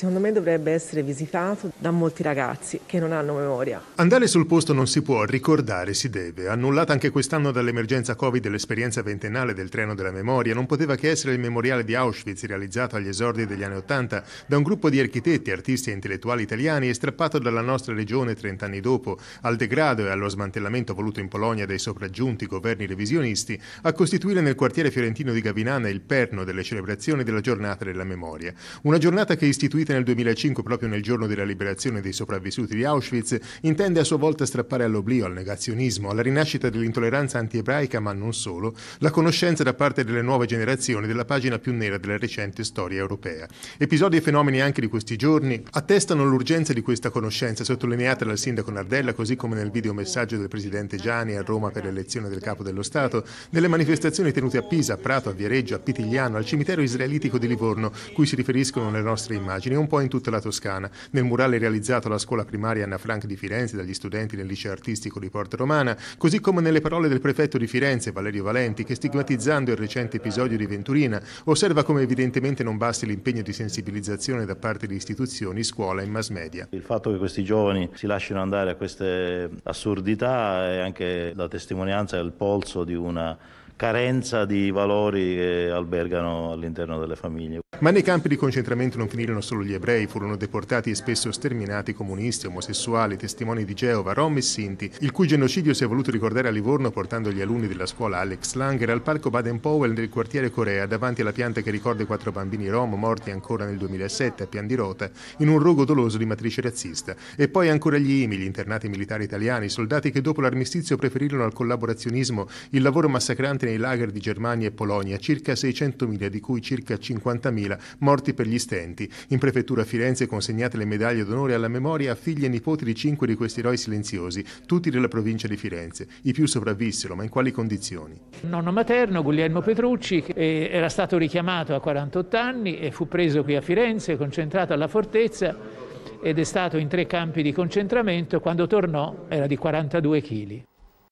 Secondo me dovrebbe essere visitato da molti ragazzi che non hanno memoria. Andare sul posto non si può, ricordare si deve. Annullata anche quest'anno dall'emergenza Covid l'esperienza ventennale del treno della memoria, non poteva che essere il memoriale di Auschwitz realizzato agli esordi degli anni Ottanta da un gruppo di architetti, artisti e intellettuali italiani e strappato dalla nostra regione trent'anni dopo, al degrado e allo smantellamento voluto in Polonia dai sopraggiunti governi revisionisti, a costituire nel quartiere fiorentino di Gavinana il perno delle celebrazioni della giornata della memoria. Una giornata che istituita costruite nel 2005 proprio nel giorno della liberazione dei sopravvissuti di Auschwitz, intende a sua volta strappare all'oblio, al negazionismo, alla rinascita dell'intolleranza anti-ebraica, ma non solo, la conoscenza da parte delle nuove generazioni della pagina più nera della recente storia europea. Episodi e fenomeni anche di questi giorni attestano l'urgenza di questa conoscenza, sottolineata dal sindaco Nardella, così come nel videomessaggio del presidente Gianni a Roma per l'elezione del capo dello Stato, nelle manifestazioni tenute a Pisa, a Prato, a Viareggio, a Pitigliano, al cimitero israelitico di Livorno, cui si riferiscono le nostre immagini un po' in tutta la Toscana. Nel murale realizzato alla scuola primaria Anna Frank di Firenze dagli studenti del liceo artistico di Porta Romana, così come nelle parole del prefetto di Firenze Valerio Valenti che stigmatizzando il recente episodio di Venturina osserva come evidentemente non basti l'impegno di sensibilizzazione da parte di istituzioni, scuola e mass media. Il fatto che questi giovani si lasciano andare a queste assurdità è anche la testimonianza e il polso di una carenza di valori che albergano all'interno delle famiglie. Ma nei campi di concentramento non finirono solo gli ebrei, furono deportati e spesso sterminati comunisti, omosessuali, testimoni di Geova, rom e sinti, il cui genocidio si è voluto ricordare a Livorno portando gli alunni della scuola Alex Langer al parco Baden-Powell nel quartiere Corea, davanti alla pianta che ricorda i quattro bambini rom morti ancora nel 2007 a Pian di Rota, in un rogo doloso di matrice razzista. E poi ancora gli IMI, gli internati militari italiani, soldati che dopo l'armistizio preferirono al collaborazionismo il lavoro massacrante nei lager di Germania e Polonia, circa 600.000 di cui circa 50.000 2000, morti per gli stenti. In prefettura a Firenze consegnate le medaglie d'onore alla memoria a figli e nipoti di cinque di questi eroi silenziosi, tutti della provincia di Firenze. I più sopravvissero, ma in quali condizioni? Nonno materno, Guglielmo Petrucci, era stato richiamato a 48 anni e fu preso qui a Firenze, concentrato alla fortezza ed è stato in tre campi di concentramento, quando tornò era di 42 kg.